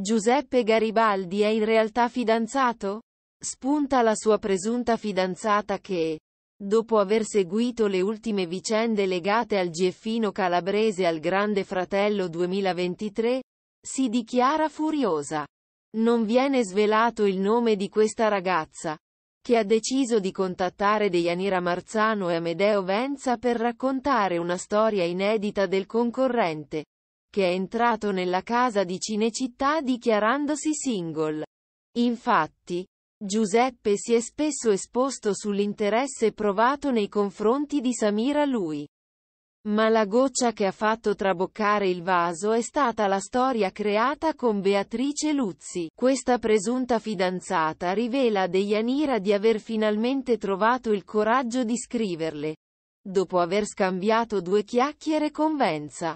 Giuseppe Garibaldi è in realtà fidanzato? Spunta la sua presunta fidanzata che, dopo aver seguito le ultime vicende legate al GFino calabrese al Grande Fratello 2023, si dichiara furiosa. Non viene svelato il nome di questa ragazza, che ha deciso di contattare Deianira Marzano e Amedeo Venza per raccontare una storia inedita del concorrente che è entrato nella casa di Cinecittà dichiarandosi single. Infatti, Giuseppe si è spesso esposto sull'interesse provato nei confronti di Samira lui. Ma la goccia che ha fatto traboccare il vaso è stata la storia creata con Beatrice Luzzi. Questa presunta fidanzata rivela a Deianira di aver finalmente trovato il coraggio di scriverle. Dopo aver scambiato due chiacchiere con Venza.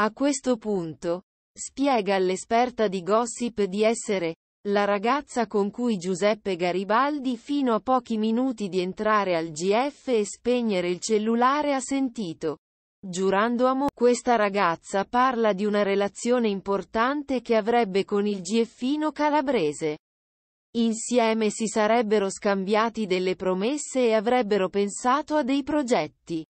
A questo punto, spiega all'esperta di gossip di essere la ragazza con cui Giuseppe Garibaldi fino a pochi minuti di entrare al GF e spegnere il cellulare ha sentito. Giurando a Mo, questa ragazza parla di una relazione importante che avrebbe con il GFino calabrese. Insieme si sarebbero scambiati delle promesse e avrebbero pensato a dei progetti.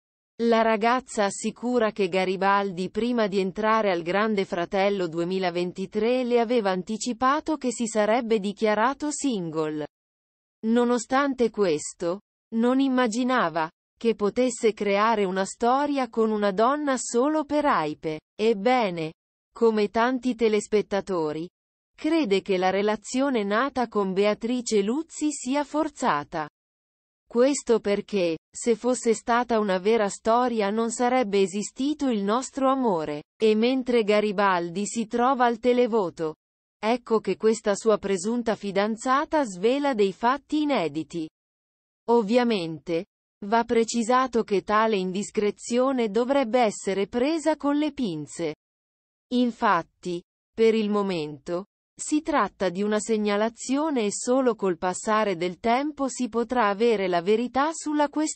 La ragazza assicura che Garibaldi prima di entrare al Grande Fratello 2023 le aveva anticipato che si sarebbe dichiarato single. Nonostante questo, non immaginava che potesse creare una storia con una donna solo per Aipe. Ebbene, come tanti telespettatori, crede che la relazione nata con Beatrice Luzzi sia forzata. Questo perché, se fosse stata una vera storia non sarebbe esistito il nostro amore. E mentre Garibaldi si trova al televoto, ecco che questa sua presunta fidanzata svela dei fatti inediti. Ovviamente, va precisato che tale indiscrezione dovrebbe essere presa con le pinze. Infatti, per il momento, si tratta di una segnalazione e solo col passare del tempo si potrà avere la verità sulla questione.